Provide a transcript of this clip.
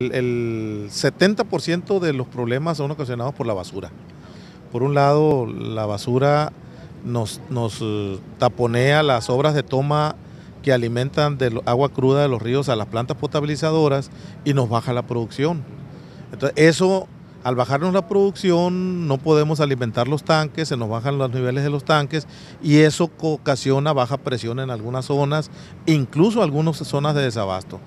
El, 70% de los problemas son ocasionados por la basura. Por un lado, la basura nos, nos eh, taponea las obras de toma que alimentan de agua cruda de los ríos a las plantas potabilizadoras y nos baja la producción. Entonces, eso, al bajarnos la producción, no podemos alimentar los tanques, se nos bajan los niveles de los tanques y eso ocasiona baja presión en algunas zonas, incluso algunas zonas de desabasto.